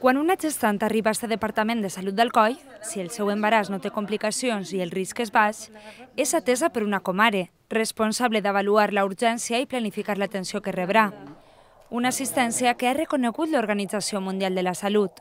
Quan una gestant arriba al Departament de Salut del Coll, si el seu embaràs no té complicacions i el risc és baix, és atesa per una comare, responsable d'avaluar la urgència i planificar l'atenció que rebrà. Una assistència que ha reconegut l'Organització Mundial de la Salut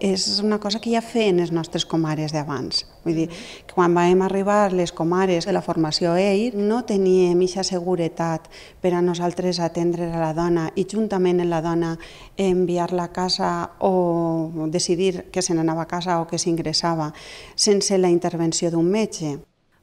és una cosa que ja feien les nostres comares d'abans. Vull dir, que quan vam arribar les comares de la formació EIR no teníem aquesta seguretat per a nosaltres atendre a la dona i juntament amb la dona enviar-la a casa o decidir que se n'anava a casa o que s'ingressava sense la intervenció d'un metge.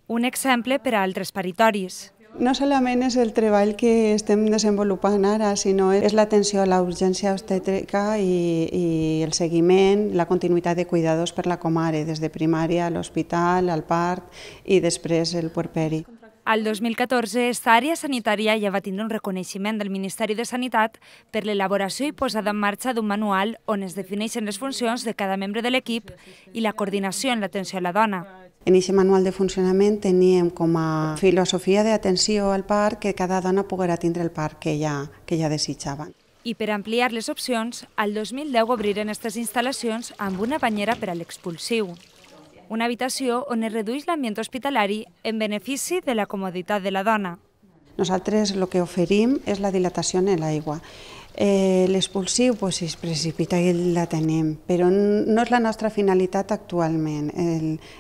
Un exemple per a altres paritoris. No solament és el treball que estem desenvolupant ara, sinó és l'atenció a la urgència obstètrica i, i el seguiment, la continuïtat de cuidadors per la comare, des de primària a l'hospital, al part i després el puerperi. Al 2014, esta àrea sanitària ja va tindre un reconeixement del Ministeri de Sanitat per l'elaboració i posada en marxa d'un manual on es defineixen les funcions de cada membre de l'equip i la coordinació en l'atenció a la dona. En aquest manual de funcionament teníem com a filosofia d'atenció al parc que cada dona poguera tindre el parc que ella, que ella desitjava. I per ampliar les opcions, el 2010 obriren aquestes instal·lacions amb una banyera per a l'expulsiu. Una habitació on es redueix l'ambient hospitalari en benefici de la comoditat de la dona. Nosaltres el que oferim és la dilatació en l'aigua. Eh, L'expulsiu pues, si es precipita i la tenim, però no és la nostra finalitat actualment,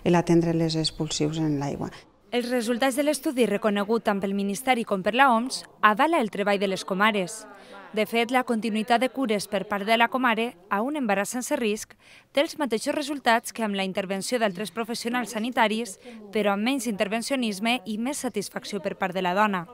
l'atendre les expulsius en l'aigua. Els resultats de l'estudi reconegut tant pel Ministeri com per l'OMS avala el treball de les comares. De fet, la continuïtat de cures per part de la comare a un embaràs sense risc té els mateixos resultats que amb la intervenció d'altres professionals sanitaris, però amb menys intervencionisme i més satisfacció per part de la dona.